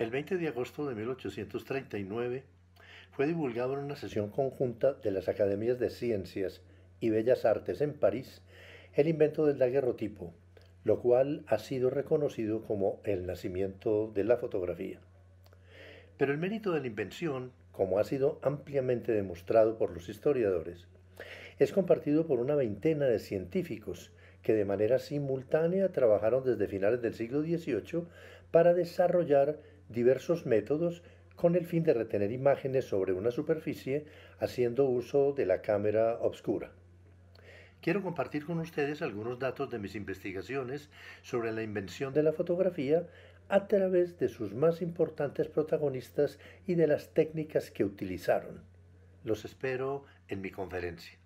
El 20 de agosto de 1839 fue divulgado en una sesión conjunta de las Academias de Ciencias y Bellas Artes en París el invento del daguerrotipo, lo cual ha sido reconocido como el nacimiento de la fotografía. Pero el mérito de la invención, como ha sido ampliamente demostrado por los historiadores, es compartido por una veintena de científicos que de manera simultánea trabajaron desde finales del siglo XVIII para desarrollar diversos métodos con el fin de retener imágenes sobre una superficie haciendo uso de la cámara obscura. Quiero compartir con ustedes algunos datos de mis investigaciones sobre la invención de la fotografía a través de sus más importantes protagonistas y de las técnicas que utilizaron. Los espero en mi conferencia.